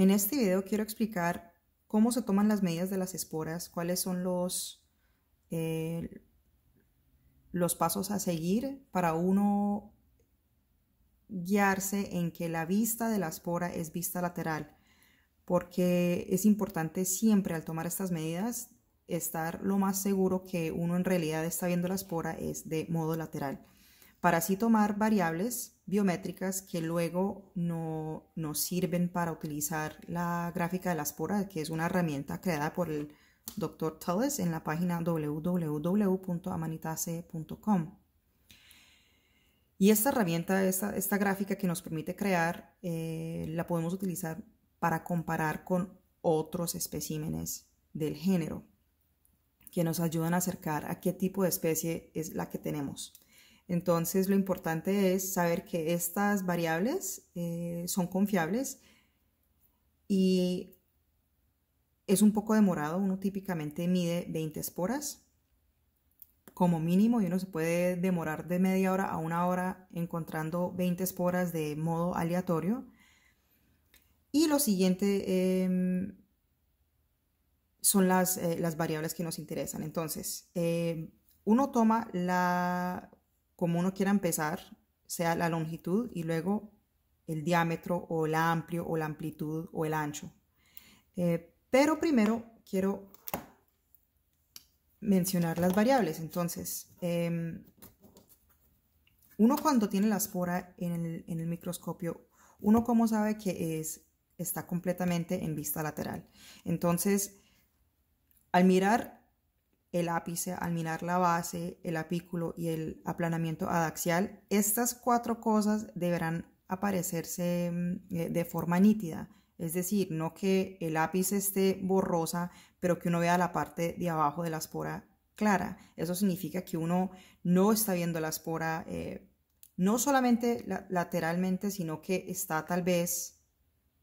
En este video quiero explicar cómo se toman las medidas de las esporas, cuáles son los, eh, los pasos a seguir para uno guiarse en que la vista de la espora es vista lateral, porque es importante siempre al tomar estas medidas estar lo más seguro que uno en realidad está viendo la espora es de modo lateral para así tomar variables biométricas que luego no, nos sirven para utilizar la gráfica de la espora, que es una herramienta creada por el doctor Tullis en la página www.amanitase.com. Y esta herramienta, esta, gráfica que nos permite crear, eh, la podemos utilizar para comparar con otros especímenes del género, que nos ayudan a acercar a qué tipo de especie es la que tenemos. Entonces lo importante es saber que estas variables eh, son confiables y es un poco demorado. Uno típicamente mide 20 esporas como mínimo y uno se puede demorar de media hora a una hora encontrando 20 esporas de modo aleatorio. Y lo siguiente em, son eh, las, variables que nos interesan. Entonces, eh, uno toma la, como uno quiera empezar, sea la longitud y luego el diámetro o el amplio o la amplitud o el ancho. Eh, pero primero quiero mencionar las variables. Entonces, em, uno cuando tiene la espora en el, microscopio, uno como sabe que es, está completamente en vista lateral. Entonces, al mirar el ápice al mirar la base, el apículo y el aplanamiento adaxial. Estas cuatro cosas deberán aparecerse mm, eh, de forma nítida, es decir, no que el ápice esté borrosa, pero que uno vea la parte de abajo de la espora clara. Eso significa que uno no está viendo la espora eh, no solamente lateralmente, sino que está tal vez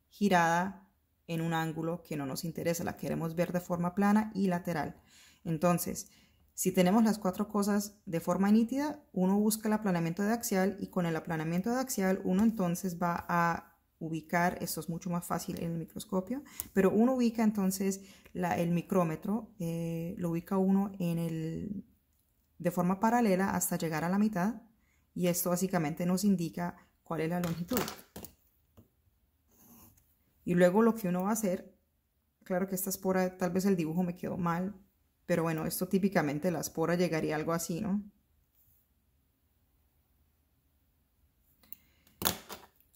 girada en un ángulo que no nos interesa, la queremos ver de forma plana y lateral. Entonces, si tenemos las cuatro cosas de forma nítida, uno busca el aplanamiento de axial y con el aplanamiento de axial uno entonces va a ubicar, esto es mucho más fácil en el microscopio, pero uno ubica entonces el micrómetro, eh, lo ubica uno en el, de forma paralela hasta llegar a la mitad y esto básicamente nos indica cuál es la longitud. Y luego lo que uno va a hacer, claro que esta por, tal vez el dibujo me quedó mal, pero bueno, esto típicamente la espora llegaría algo así, ¿no?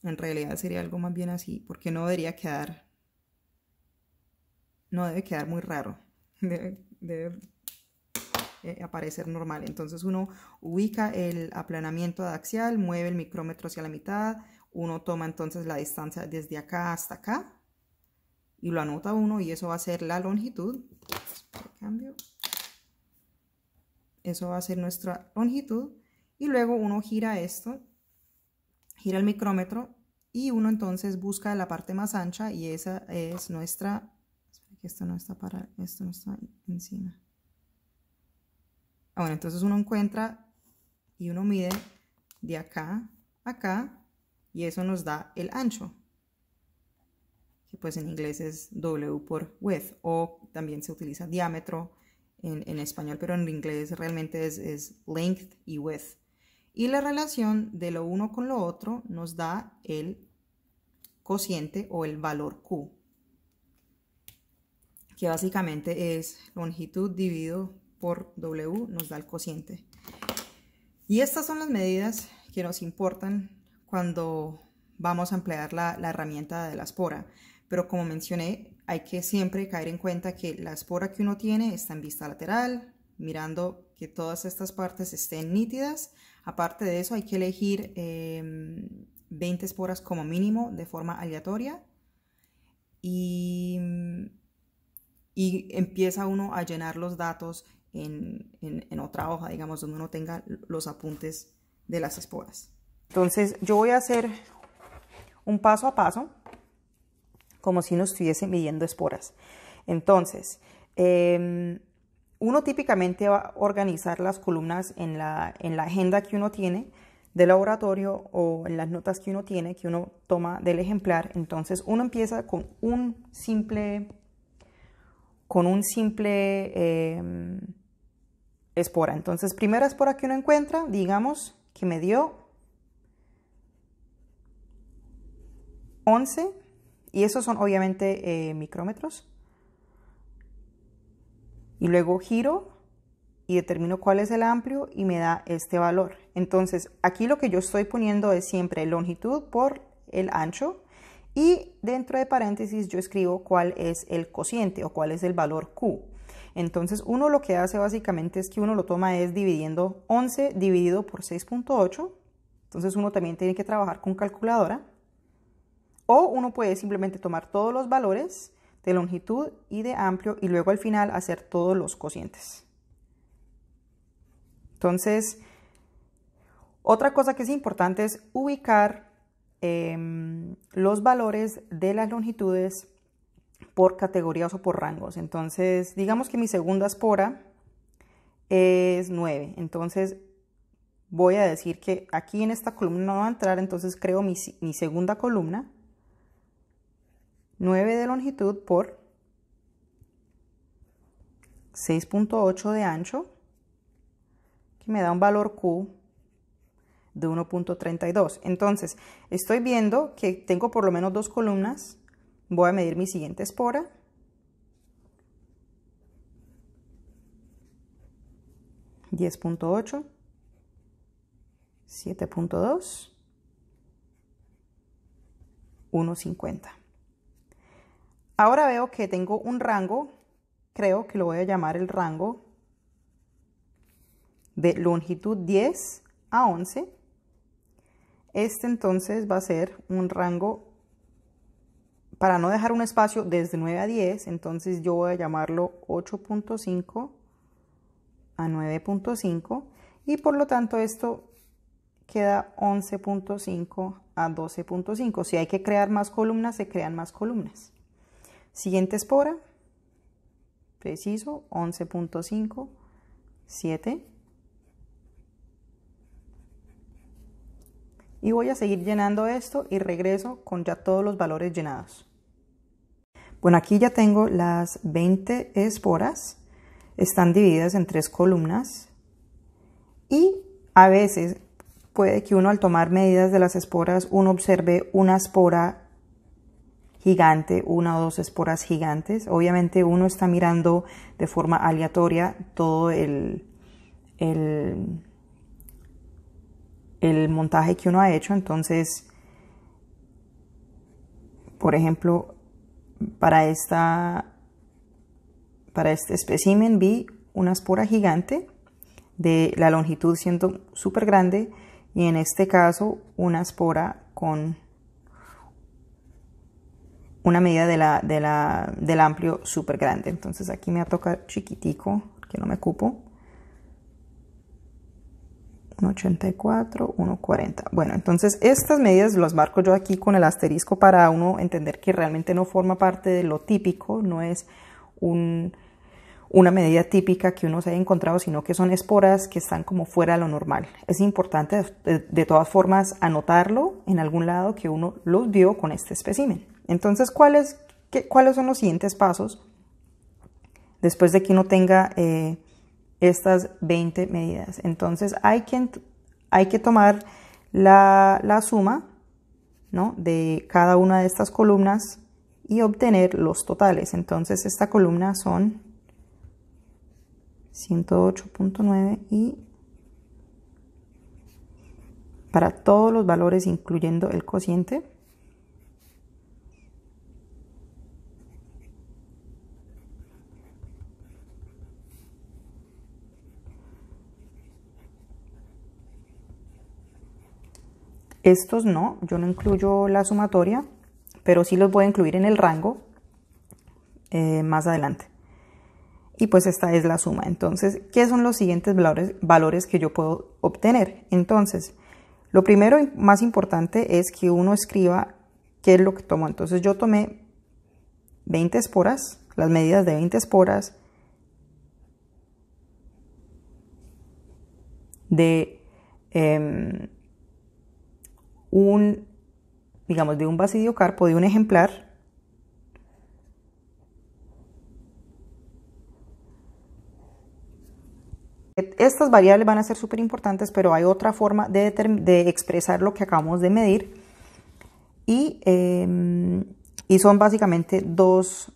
En realidad sería algo más bien así, porque no debería quedar... No debe quedar muy raro. Debe, eh, aparecer normal. Entonces uno ubica el aplanamiento axial, mueve el micrómetro hacia la mitad, uno toma entonces la distancia desde acá hasta acá y lo anota uno y eso va a ser la longitud cambio. Eso va a ser nuestra longitud. Y luego uno gira esto, gira el micrómetro y uno entonces busca la parte más ancha y esa es nuestra... que esto no está para... esto no está encima. Ah, bueno, entonces uno encuentra y uno mide de acá a acá y eso nos da el ancho que pues en inglés es W por width, o también se utiliza diámetro en, español, pero en inglés realmente es, length y width. Y la relación de lo uno con lo otro nos da el cociente o el valor Q, que básicamente es longitud dividido por W, nos da el cociente. Y estas son las medidas que nos importan cuando vamos a emplear la, la herramienta de la espora. Pero como mencioné, hay que siempre caer en cuenta que la espora que uno tiene está en vista lateral, mirando que todas estas partes estén nítidas. Aparte de eso, hay que elegir 20 em, esporas como mínimo de forma aleatoria. Y, empieza uno a llenar los datos en otra hoja, digamos, donde uno tenga los apuntes de las esporas. Entonces, yo voy a hacer un paso a paso como si no estuviese midiendo esporas. Entonces, em, uno típicamente va a organizar las columnas en la, agenda que uno tiene del laboratorio o en las notas que uno tiene, que uno toma del ejemplar. Entonces uno empieza con un simple, con un simple em, espora. Entonces, primera espora que uno encuentra, digamos que me dio 11 y esos son obviamente eh, micrómetros. Y luego giro y determino cuál es el amplio y me da este valor. Entonces aquí lo que yo estoy poniendo es siempre longitud por el ancho y dentro de paréntesis yo escribo cuál es el cociente o cuál es el valor Q. Entonces uno lo que hace básicamente es que uno lo toma es dividiendo 11 dividido por 6.8. Entonces uno también tiene que trabajar con calculadora. O uno puede simplemente tomar todos los valores de longitud y de amplio y luego al final hacer todos los cocientes. Entonces, otra cosa que es importante es ubicar em, los valores de las longitudes por categorías o por rangos. Entonces, digamos que mi segunda espora es 9. Entonces, voy a decir que aquí en esta columna no va a entrar, entonces creo mi segunda columna 9 de longitud por 6.8 de ancho, que me da un valor Q de 1.32. Entonces, estoy viendo que tengo por lo menos dos columnas. Voy a medir mi siguiente espora. 10.8 7.2 150 Ahora veo que tengo un rango, creo que lo voy a llamar el rango de longitud 10 a 11. Este entonces va a ser un rango, para no dejar un espacio desde 9 a 10, entonces yo voy a llamarlo 8.5 a 9.5 y por lo tanto esto queda 11.5 a 12.5. Si hay que crear más columnas, se crean más columnas. Siguiente espora, preciso, 11.57 Y voy a seguir llenando esto y regreso con ya todos los valores llenados. Bueno, aquí ya tengo las 20 esporas. Están divididas en tres columnas. Y a veces puede que uno al tomar medidas de las esporas, uno observe una espora gigante, una o dos esporas gigantes. Obviamente uno está mirando de forma aleatoria todo el, montaje que uno ha hecho. Entonces, por ejemplo, para, esta, para este espécimen vi una espora gigante de la longitud siendo súper grande y en este caso una espora con una medida de la, de la, del amplio súper grande. Entonces aquí me va a tocar chiquitico, que no me cupo. 1,84, 1,40. Bueno, entonces estas medidas las marco yo aquí con el asterisco para uno entender que realmente no forma parte de lo típico, no es una medida típica que uno se haya encontrado, sino que son esporas que están como fuera de lo normal. Es importante de, todas formas anotarlo en algún lado que uno los vio con este espécimen. Entonces, ¿cuáles, ¿cuáles son los siguientes pasos después de que uno tenga eh, estas 20 medidas? Entonces, hay que, hay que tomar la, suma de cada una de estas columnas y obtener los totales. Entonces, esta columna son 108.9 y para todos los valores, incluyendo el cociente, Estos no, yo no incluyo la sumatoria, pero sí los voy a incluir en el rango eh, más adelante. Y pues esta es la suma. Entonces, ¿qué son los siguientes valores, valores que yo puedo obtener? Entonces, lo primero y más importante es que uno escriba qué es lo que tomo. Entonces, yo tomé 20 esporas, las medidas de 20 esporas de... Em, un, digamos, de un basidiocarpo, de un ejemplar, Estas variables van a ser súper importantes, pero hay otra forma de, expresar lo que acabamos de medir. Em, y, son básicamente dos,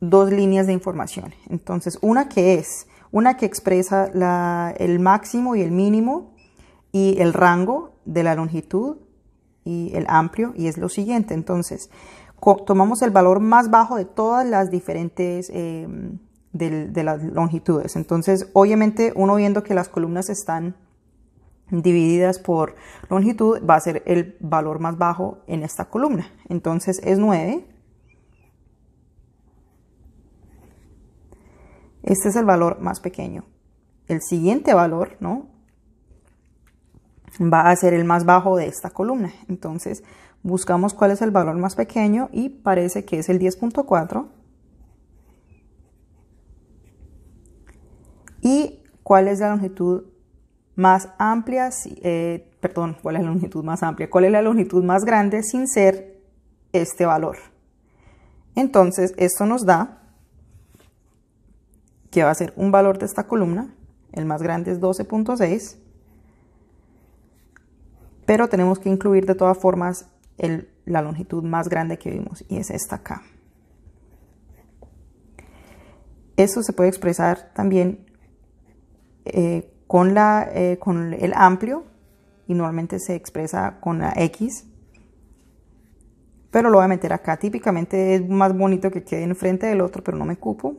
dos, líneas de información. Entonces, una que es, una que expresa el máximo y el mínimo y el rango de la longitud y el amplio y es lo siguiente. Entonces, tomamos el valor más bajo de todas las diferentes em, de, de las longitudes. Entonces, obviamente uno viendo que las columnas están divididas por longitud va a ser el valor más bajo en esta columna. Entonces es 9. Este es el valor más pequeño. El siguiente valor, ¿no? va a ser el más bajo de esta columna. Entonces buscamos cuál es el valor más pequeño y parece que es el 10.4. Y cuál es la longitud más amplia, eh, perdón, cuál es la longitud más amplia, cuál es la longitud más grande sin ser este valor. Entonces esto nos da que va a ser un valor de esta columna, el más grande es 12.6 pero tenemos que incluir de todas formas la longitud más grande que vimos y es esta acá. Eso se puede expresar también eh, con, la, eh, con el amplio y normalmente se expresa con la X, pero lo voy a meter acá. Típicamente es más bonito que quede enfrente del otro, pero no me cupo.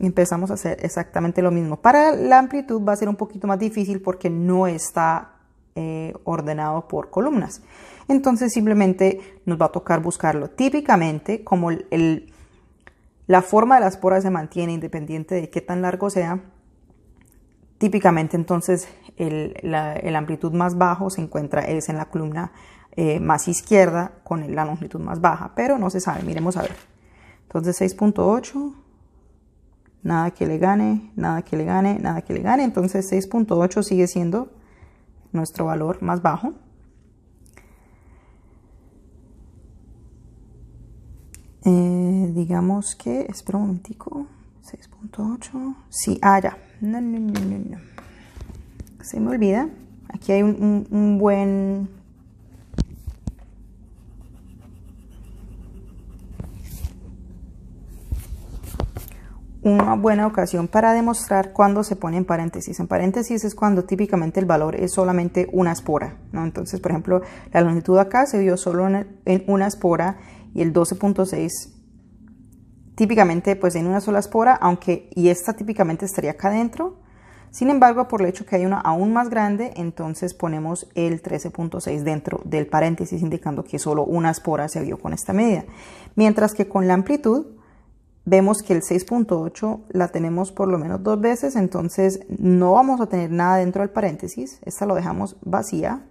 Empezamos a hacer exactamente lo mismo. Para la amplitud va a ser un poquito más difícil porque no está eh, ordenado por columnas. Entonces simplemente nos va a tocar buscarlo. Típicamente, como la forma de las poras se mantiene independiente de qué tan largo sea, típicamente entonces el, la amplitud más bajo se encuentra es en la columna eh, más izquierda con la longitud más baja, pero no se sabe, miremos a ver. Entonces 6.8, nada que le gane, nada que le gane, nada que le gane, entonces 6.8 sigue siendo nuestro valor más bajo. Eh, digamos que, espera un momentico, 6.8, sí, ah, se me olvida, aquí hay un buen una buena ocasión para demostrar cuando se pone en paréntesis. En paréntesis es cuando típicamente el valor es solamente una espora, Entonces, por ejemplo, la longitud acá se vio solo en una espora y el 12.6 típicamente pues en una sola espora, aunque y esta típicamente estaría acá adentro. Sin embargo, por el hecho que hay una aún más grande, entonces ponemos el 13.6 dentro del paréntesis indicando que solo una espora se vio con esta medida. Mientras que con la amplitud vemos que el 6.8 la tenemos por lo menos dos veces, entonces no vamos a tener nada dentro del paréntesis, esta lo dejamos vacía.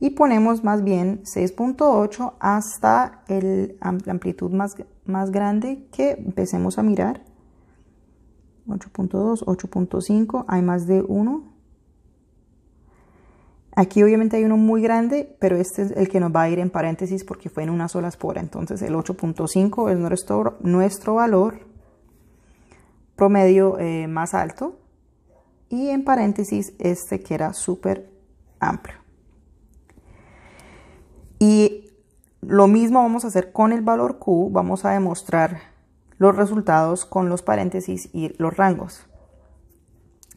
Y ponemos más bien 6.8 hasta el, la amplitud más, más grande que empecemos a mirar. 8.2, 8.5, hay más de 1. Aquí obviamente hay uno muy grande, pero este es el que nos va a ir en paréntesis porque fue en una sola espora. Entonces el 8.5 es nuestro, nuestro valor promedio eh, más alto. Y en paréntesis este que era súper amplio. Y lo mismo vamos a hacer con el valor Q. Vamos a demostrar los resultados con los paréntesis y los rangos.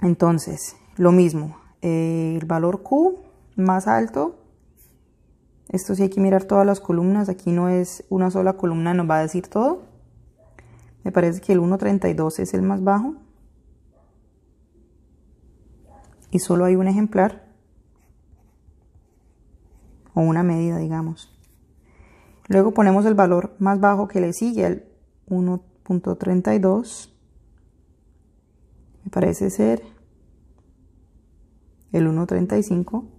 Entonces, lo mismo. Eh, el valor Q más alto. Esto sí hay que mirar todas las columnas, aquí no es una sola columna, nos va a decir todo. Me parece que el 1.32 es el más bajo. Y solo hay un ejemplar. O una medida, digamos. Luego ponemos el valor más bajo que le sigue, el 1.32. Me parece ser el 1.35.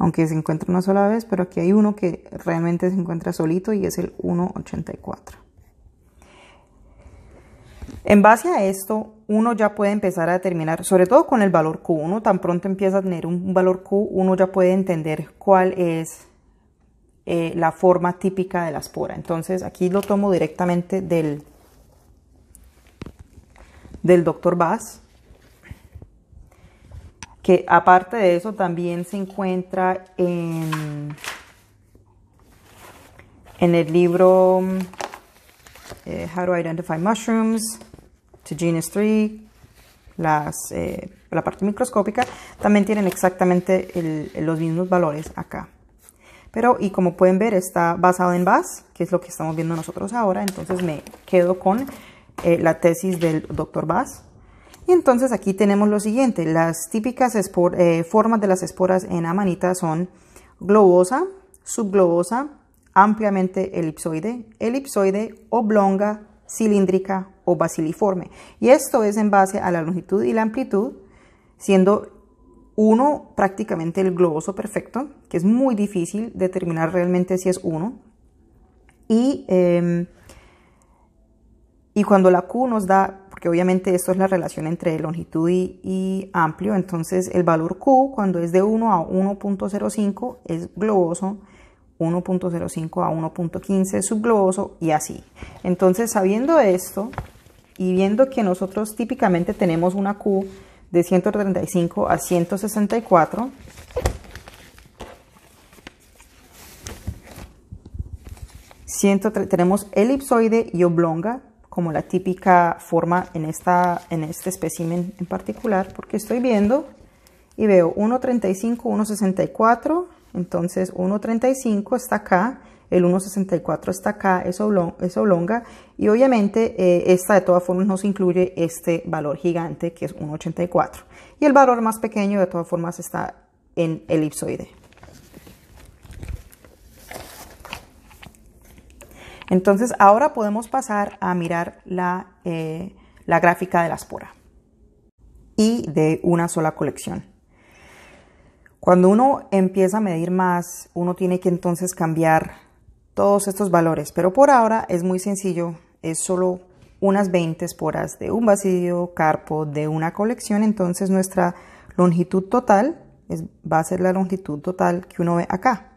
aunque se encuentra una sola vez, pero aquí hay uno que realmente se encuentra solito y es el 184. En base a esto, uno ya puede empezar a determinar, sobre todo con el valor Q, uno tan pronto empieza a tener un valor Q, uno ya puede entender cuál es eh, la forma típica de la espora. Entonces aquí lo tomo directamente del, del doctor Bass que aparte de eso también se encuentra en, en el libro eh, How to Identify Mushrooms, to Genus 3, eh, la parte microscópica, también tienen exactamente los mismos valores acá. Pero, y como pueden ver, está basado en BAS, que es lo que estamos viendo nosotros ahora. Entonces me quedo con eh, la tesis del doctor BAS, y entonces aquí tenemos lo siguiente, las típicas eh, formas de las esporas en amanita son globosa, subglobosa, ampliamente elipsoide, elipsoide, oblonga, cilíndrica o basiliforme. Y esto es en base a la longitud y la amplitud, siendo uno prácticamente el globoso perfecto, que es muy difícil determinar realmente si es uno. Y, em, y cuando la Q nos da que obviamente esto es la relación entre longitud y, y amplio, entonces el valor Q cuando es de 1 a 1.05 es globoso, 1.05 a 1.15 es subgloboso y así. Entonces sabiendo esto y viendo que nosotros típicamente tenemos una Q de 135 a 164, tenemos elipsoide y oblonga como la típica forma en, esta, en este espécimen en particular, porque estoy viendo y veo 1.35, 1.64, entonces 1.35 está acá, el 1.64 está acá, es, oblonga, y obviamente eh, esta de todas formas nos incluye este valor gigante que es 1.84, y el valor más pequeño de todas formas está en elipsoide. Entonces ahora podemos pasar a mirar eh, la, gráfica de la espora y de una sola colección. Cuando uno empieza a medir más, uno tiene que entonces cambiar todos estos valores, pero por ahora es muy sencillo, es solo unas 20 esporas de un vacío carpo de una colección, entonces nuestra longitud total va a ser la longitud total que uno ve acá.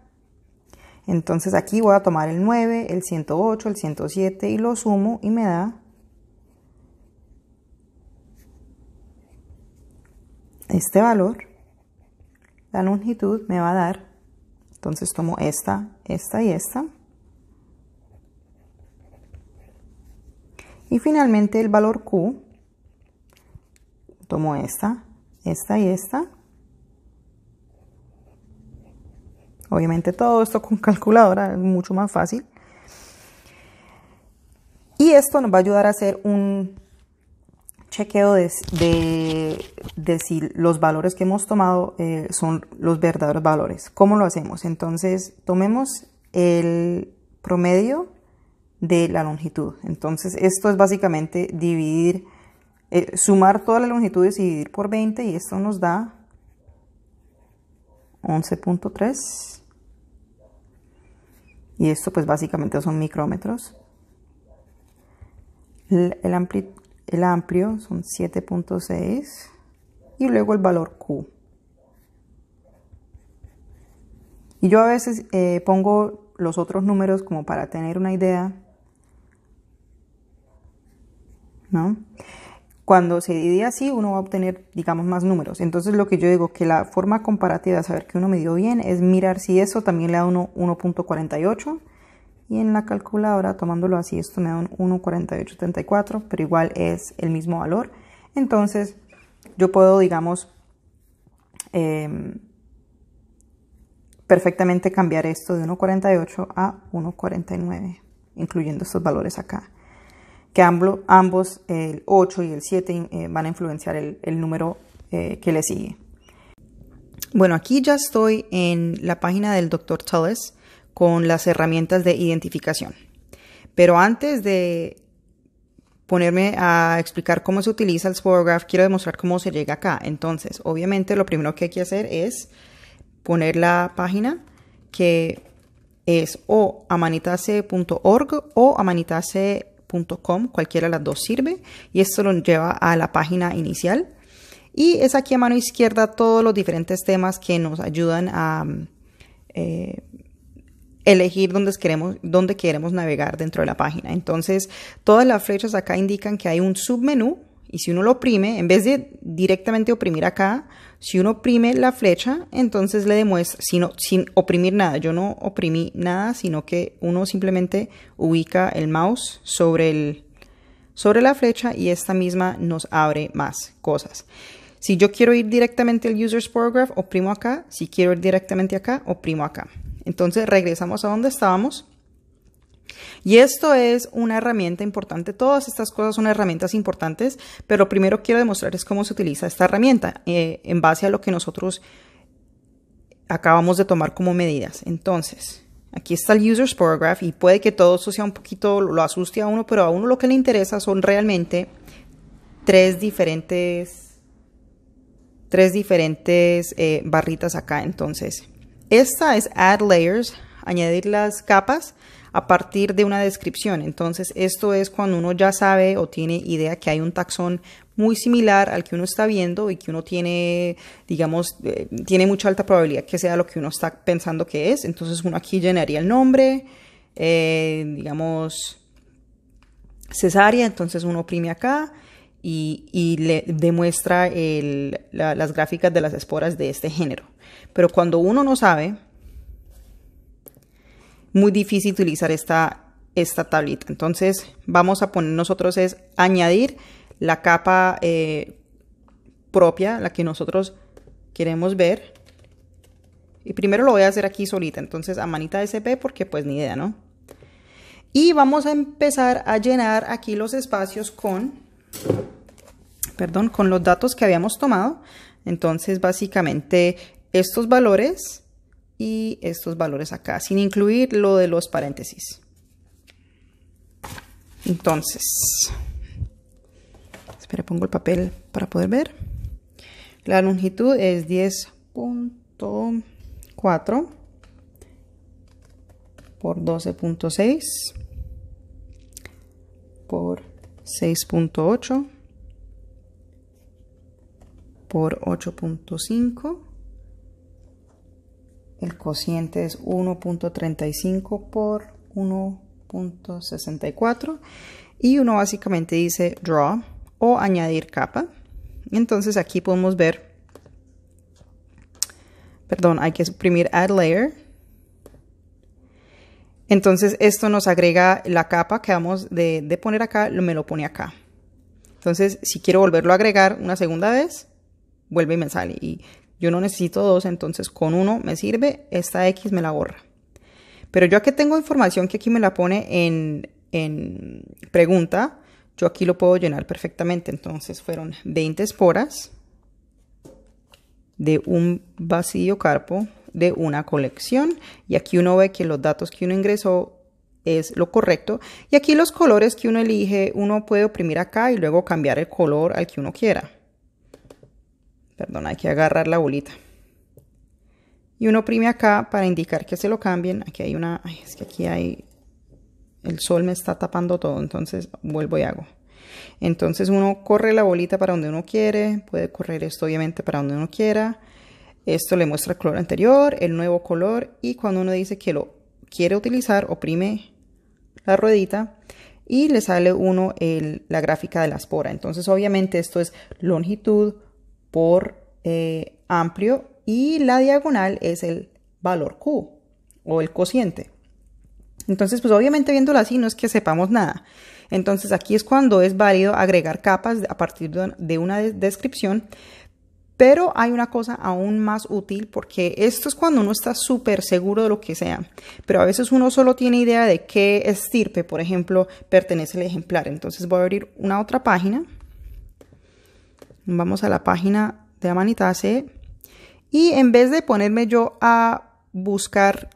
Entonces aquí voy a tomar el 9, el 108, el 107 y lo sumo y me da este valor. La longitud me va a dar, entonces tomo esta, esta y esta. Y finalmente el valor Q, tomo esta, esta y esta. Obviamente todo esto con calculadora es mucho más fácil. Y esto nos va a ayudar a hacer un chequeo de, si los valores que hemos tomado eh, son los verdaderos valores. ¿Cómo lo hacemos? Entonces, tomemos el promedio de la longitud. Entonces, esto es básicamente dividir, eh, sumar todas las longitudes y dividir por 20 y esto nos da 11.3 y esto pues básicamente son micrómetros. El, el, el amplio son 7.6 y luego el valor Q. Y yo a veces eh, pongo los otros números como para tener una idea, ¿no? Cuando se divide así, uno va a obtener, digamos, más números. Entonces, lo que yo digo, que la forma comparativa de saber que uno midió bien es mirar si eso también le da uno 1.48. Y en la calculadora, tomándolo así, esto me da un 1.4834, pero igual es el mismo valor. Entonces, yo puedo, digamos, em, perfectamente cambiar esto de 1.48 a 1.49, incluyendo estos valores acá que ambos, el 8 y el 7, eh, van a influenciar el, número eh, que le sigue. Bueno, aquí ya estoy en la página del Dr. Tullis con las herramientas de identificación. Pero antes de ponerme a explicar cómo se utiliza el Sporograph, quiero demostrar cómo se llega acá. Entonces, obviamente lo primero que hay que hacer es poner la página que es o amanitase.org o amanitase.org cualquiera de las dos sirve, y esto nos lleva a la página inicial. Y es aquí a mano izquierda todos los diferentes temas que nos ayudan a elegir dónde queremos, dónde queremos navegar dentro de la página. Entonces, todas las flechas acá indican que hay un submenú y si uno lo oprime, en vez de directamente oprimir acá, si uno oprime la flecha, entonces le demuestra, sino, sin oprimir nada, yo no oprimí nada, sino que uno simplemente ubica el mouse sobre, sobre la flecha y esta misma nos abre más cosas. Si yo quiero ir directamente al Users Paragraph, oprimo acá. Si quiero ir directamente acá, oprimo acá. Entonces regresamos a donde estábamos y esto es una herramienta importante. Todas estas cosas son herramientas importantes, pero lo primero quiero es cómo se utiliza esta herramienta eh, en base a lo que nosotros acabamos de tomar como medidas. Entonces, aquí está el user's paragraph y puede que todo esto sea un poquito, lo asuste a uno, pero a uno lo que le interesa son realmente tres diferentes, tres diferentes eh, barritas acá. Entonces, esta es add layers, añadir las capas a partir de una descripción. Entonces, esto es cuando uno ya sabe o tiene idea que hay un taxón muy similar al que uno está viendo y que uno tiene, digamos, eh, tiene mucha alta probabilidad que sea lo que uno está pensando que es. Entonces, uno aquí llenaría el nombre, eh, digamos, cesárea, entonces uno oprime acá. Y, y, le demuestra las gráficas de las esporas de este género. Pero cuando uno no sabe, muy difícil utilizar esta, esta tablita. Entonces vamos a poner nosotros es añadir la capa eh, propia, la que nosotros queremos ver. Y primero lo voy a hacer aquí solita, entonces a manita SP porque pues ni idea, ¿no? Y vamos a empezar a llenar aquí los espacios con, perdón, con los datos que habíamos tomado. Entonces básicamente estos valores y estos valores acá, sin incluir lo de los paréntesis. Entonces, espera, pongo el papel para poder ver. La longitud es 10.4 por 12.6 por 6.8 por 8.5 el cociente es 1.35 por 1.64 y uno básicamente dice draw o añadir capa. Entonces aquí podemos ver, perdón, hay que suprimir add layer. Entonces esto nos agrega la capa que vamos de, poner acá, me lo pone acá. Entonces si quiero volverlo a agregar una segunda vez, vuelve y me sale. Y yo no necesito dos, entonces con uno me sirve, esta X me la borra. Pero yo aquí tengo información que aquí me la pone en, en pregunta, yo aquí lo puedo llenar perfectamente. Entonces fueron 20 esporas de un vacío carpo de una colección y aquí uno ve que los datos que uno ingresó es lo correcto y aquí los colores que uno elige uno puede oprimir acá y luego cambiar el color al que uno quiera. Perdón, hay que agarrar la bolita. Y uno oprime acá para indicar que se lo cambien. Aquí hay una... es que aquí hay... El sol me está tapando todo, entonces vuelvo y hago. Entonces uno corre la bolita para donde uno quiere, puede correr esto obviamente para donde uno quiera. Esto le muestra el color anterior, el nuevo color y cuando uno dice que lo quiere utilizar, oprime la ruedita y le sale uno la gráfica de la espora. Entonces obviamente esto es longitud, por eh, amplio y la diagonal es el valor Q o el cociente. Entonces, pues obviamente viéndolo así no es que sepamos nada. Entonces aquí es cuando es válido agregar capas a partir de una descripción, pero hay una cosa aún más útil porque esto es cuando uno está súper seguro de lo que sea, pero a veces uno solo tiene idea de qué estirpe, por ejemplo, pertenece el ejemplar. Entonces voy a abrir una otra página Vamos a la página de amanita C y en vez de ponerme yo a buscar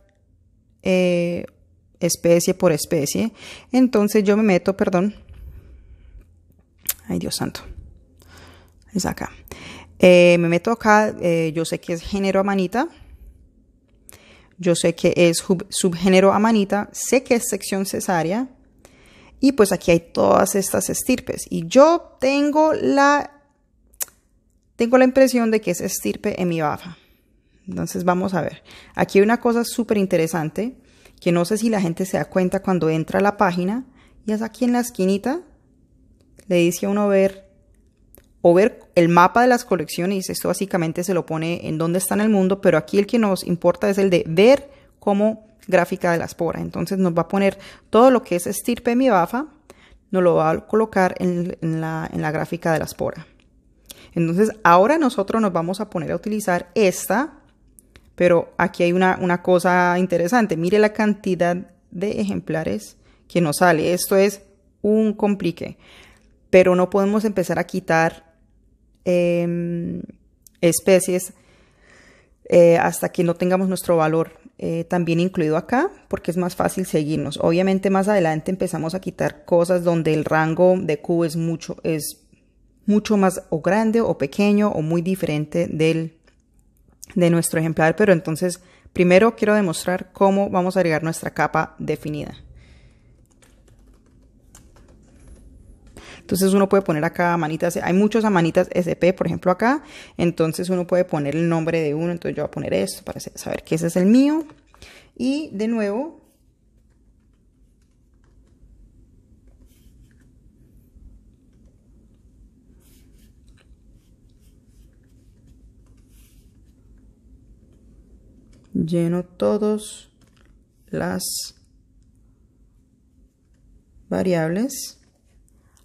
eh, especie por especie, entonces yo me meto, perdón, ay Dios santo, es acá. Eh, me meto acá, eh, yo sé que es género amanita, yo sé que es subgénero amanita, sé que es sección cesárea, y pues aquí hay todas estas estirpes. Y yo tengo la tengo la impresión de que es estirpe en mi bafa. Entonces vamos a ver. Aquí hay una cosa súper interesante que no sé si la gente se da cuenta cuando entra a la página y es aquí en la esquinita le dice a uno ver o ver el mapa de las colecciones. Esto básicamente se lo pone en dónde está en el mundo, pero aquí el que nos importa es el de ver como gráfica de la espora. Entonces nos va a poner todo lo que es estirpe mi bafa, nos lo va a colocar en, la, en la gráfica de la espora. Entonces, ahora nosotros nos vamos a poner a utilizar esta, pero aquí hay una, cosa interesante. Mire la cantidad de ejemplares que nos sale. Esto es un complique, pero no podemos empezar a quitar em, especies eh, hasta que no tengamos nuestro valor eh, también incluido acá, porque es más fácil seguirnos. Obviamente más adelante empezamos a quitar cosas donde el rango de Q es mucho, es mucho más o grande o pequeño o muy diferente del, de nuestro ejemplar. Pero entonces, primero quiero demostrar cómo vamos a agregar nuestra capa definida. Entonces uno puede poner acá manitas, hay muchos amanitas SP, por ejemplo, acá. Entonces uno puede poner el nombre de uno, entonces yo voy a poner esto para saber que ese es el mío. Y de nuevo, lleno todas las variables,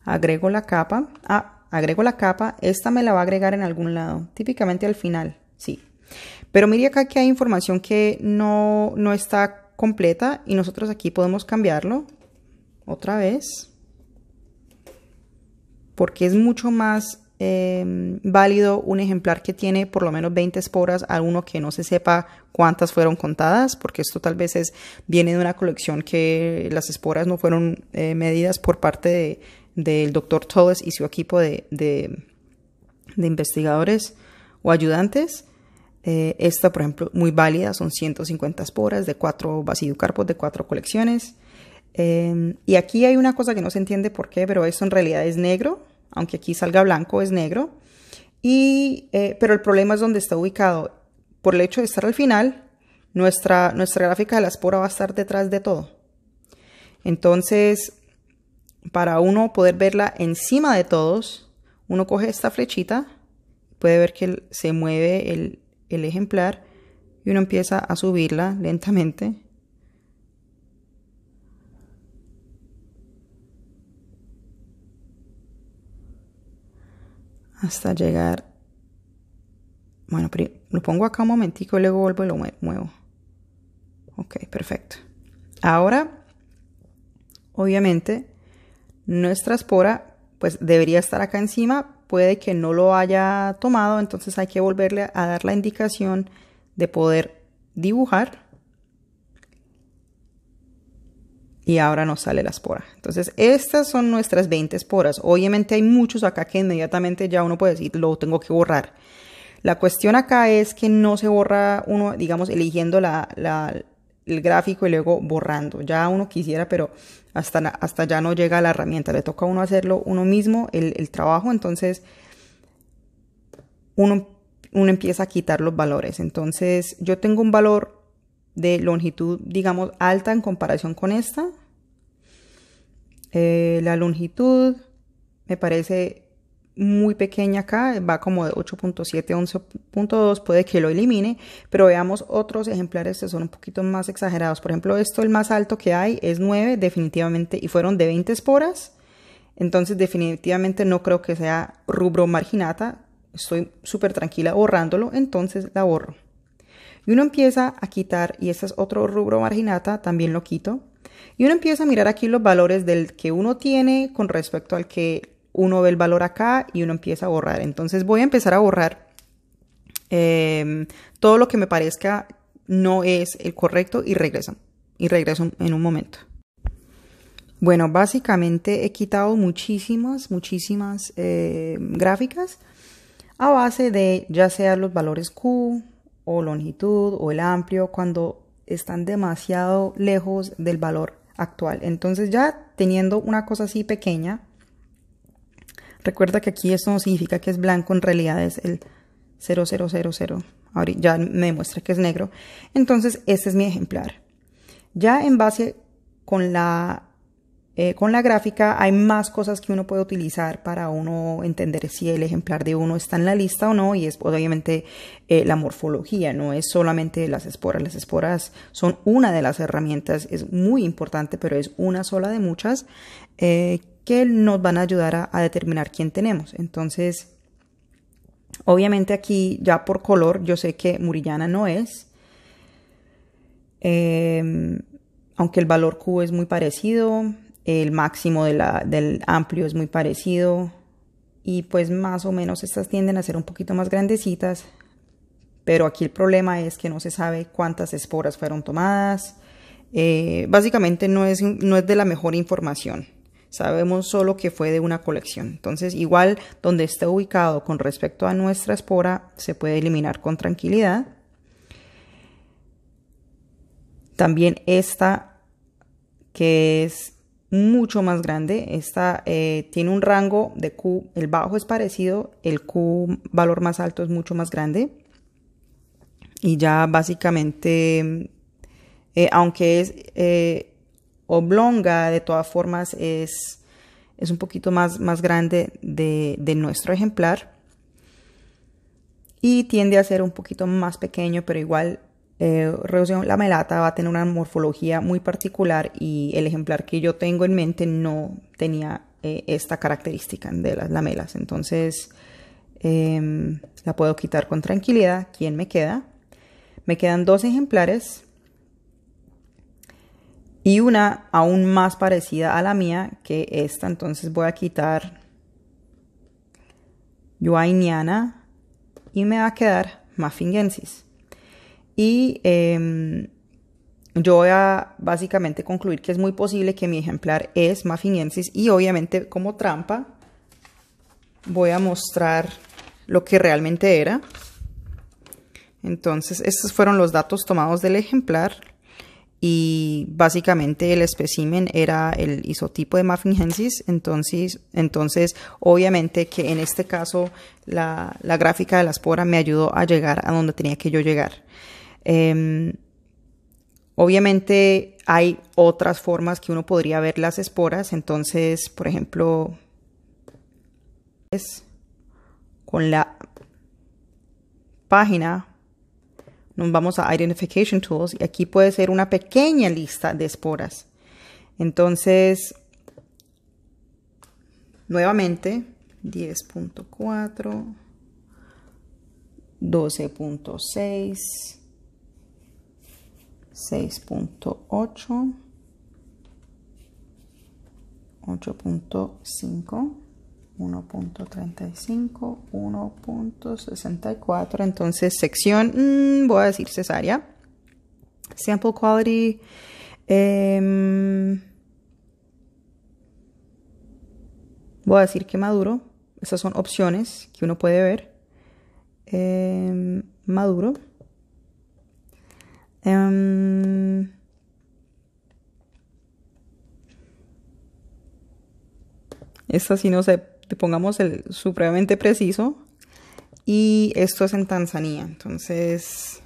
agrego la capa, ah, agrego la capa, esta me la va a agregar en algún lado, típicamente al final, sí. Pero mire acá que hay información que no, no está completa y nosotros aquí podemos cambiarlo otra vez porque es mucho más Em, válido un ejemplar que tiene por lo menos 20 esporas a uno que no se sepa cuántas fueron contadas, porque esto tal vez es, viene de una colección que las esporas no fueron eh, medidas por parte de, del doctor Tolles y su equipo de, investigadores o ayudantes. Eh, esta, por ejemplo, muy válida, son 150 esporas de cuatro basiducarpos de cuatro colecciones. Em, y aquí hay una cosa que no se entiende por qué, pero esto en realidad es negro, aunque aquí salga blanco, es negro. Y, eh, pero el problema es donde está ubicado. Por el hecho de estar al final, nuestra, nuestra gráfica de la espora va a estar detrás de todo. Entonces, para uno poder verla encima de todos, uno coge esta flechita, puede ver que se mueve el ejemplar y uno empieza a subirla lentamente hasta llegar... Bueno, lo pongo acá un momentico y luego vuelvo y lo muevo. Ok, perfecto. Ahora, obviamente, nuestra espora pues debería estar acá encima, puede que no lo haya tomado, entonces hay que volverle a dar la indicación de poder dibujar y ahora nos sale la espora. Entonces, estas son nuestras 20 esporas. Obviamente hay muchos acá que inmediatamente ya uno puede decir, lo tengo que borrar. La cuestión acá es que no se borra uno, digamos, eligiendo la, el gráfico y luego borrando. Ya uno quisiera, pero hasta, hasta ya no llega la herramienta. Le toca a uno hacerlo uno mismo, el, el trabajo. Entonces, uno, uno empieza a quitar los valores. Entonces, yo tengo un valor de longitud, digamos, alta en comparación con esta. Eh, la longitud me parece muy pequeña acá, va como de 8.7 11.2, puede que lo elimine, pero veamos otros ejemplares que son un poquito más exagerados. Por ejemplo, esto el más alto que hay es 9 definitivamente y fueron de 20 esporas. Entonces definitivamente no creo que sea rubro marginata. Estoy súper tranquila borrándolo, entonces la borro. Y uno empieza a quitar, y este es otro rubro marginata, también lo quito. Y uno empieza a mirar aquí los valores del que uno tiene con respecto al que uno ve el valor acá y uno empieza a borrar. Entonces voy a empezar a borrar em, todo lo que me parezca no es el correcto y regreso. Y regreso en un momento. Bueno, básicamente he quitado muchísimas, muchísimas eh, gráficas a base de ya sea los valores Q, o longitud o el amplio cuando están demasiado lejos del valor actual. Entonces ya teniendo una cosa así pequeña, recuerda que aquí esto no significa que es blanco, en realidad es el 0000. Ahora ya me muestra que es negro. Entonces este es mi ejemplar. Ya en base con la eh, con la gráfica hay más cosas que uno puede utilizar para uno entender si el ejemplar de uno está en la lista o no y es obviamente eh, la morfología, no es solamente las esporas, las esporas son una de las herramientas, es muy importante pero es una sola de muchas eh, que nos van a ayudar a, determinar quién tenemos. Entonces, obviamente aquí ya por color yo sé que Murillana no es. Em, aunque el valor Q es muy parecido, el máximo del amplio es muy parecido y pues más o menos estas tienden a ser un poquito más grandecitas, pero aquí el problema es que no se sabe cuántas esporas fueron tomadas. Eh, básicamente no es, no es de la mejor información. Sabemos solo que fue de una colección. Entonces, igual donde esté ubicado con respecto a nuestra espora, se puede eliminar con tranquilidad. También esta, que es mucho más grande. Esta eh, tiene un rango de Q, el bajo es parecido, el Q valor más alto es mucho más grande. Y ya básicamente, eh, aunque es eh, oblonga, de todas formas es, es un poquito más, más grande de, de nuestro ejemplar. Y tiende a ser un poquito más pequeño, pero igual eh, la melata va a tener una morfología muy particular y el ejemplar que yo tengo en mente no tenía eh, esta característica de las lamelas. Entonces em, la puedo quitar con tranquilidad. ¿Quién me queda? Me quedan dos ejemplares y una aún más parecida a la mía que esta. Entonces voy a quitar Joainiana y me va a quedar Maffingensis. Y em, yo voy a básicamente concluir que es muy posible que mi ejemplar es Maffingensis. y obviamente como trampa voy a mostrar lo que realmente era. Entonces, estos fueron los datos tomados del ejemplar y básicamente el espécimen era el isotipo de Maffingensis. entonces, entonces obviamente que en este caso la, la gráfica de la espora me ayudó a llegar a donde tenía que yo llegar. Em, obviamente hay otras formas que uno podría ver las esporas, entonces, por ejemplo, es con la página nos vamos a Identification Tools y aquí puede ser una pequeña lista de esporas. Entonces, nuevamente, 10.4, 12.6. 6.8, 8.5. 1.35, 1.64. Entonces, sección, mm, voy a decir cesárea. Sample quality. Em, voy a decir que maduro. Esas son opciones que uno puede ver. Em, maduro. Em, esta sí no se pongamos el supremamente preciso. Y esto es en Tanzania. Entonces...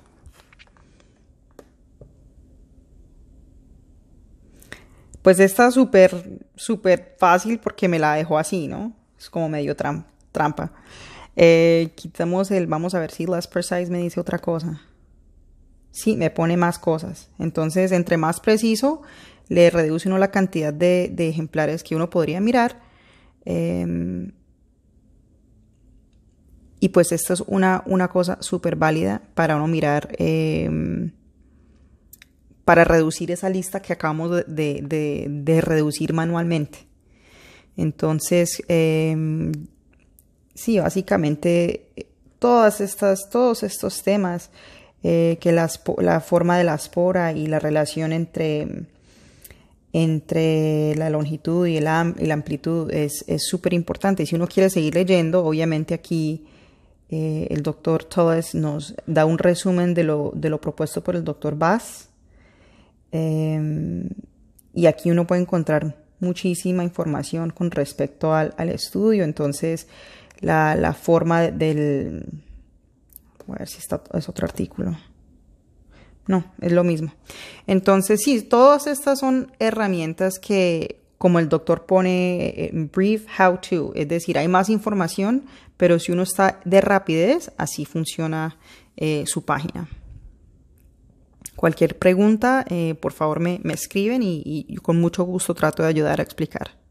Pues esta súper, súper fácil porque me la dejó así, ¿no? Es como medio trampa. Eh, quitamos el, vamos a ver si Last Precise me dice otra cosa sí, me pone más cosas. Entonces, entre más preciso, le reduce uno la cantidad de, ejemplares que uno podría mirar. Em, y pues esto es una, una cosa súper válida para uno mirar, em, para reducir esa lista que acabamos de, reducir manualmente. Entonces, em, sí, básicamente eh, todas estas, todos estos temas eh, que la, forma de la espora y la relación entre, entre la longitud y, el la amplitud es súper importante. si uno quiere seguir leyendo, obviamente aquí eh, el doctor Tolles nos da un resumen de lo, de lo propuesto por el doctor Bass. Em, y aquí uno puede encontrar muchísima información con respecto al, al estudio. Entonces, la, la forma del, a ver si es otro artículo. No, es lo mismo. Entonces, sí, todas estas son herramientas que, como el doctor pone brief, how to, es decir, hay más información, pero si uno está de rapidez, así funciona eh, su página. Cualquier pregunta, eh, por favor me, escriben y con mucho gusto trato de ayudar a explicar.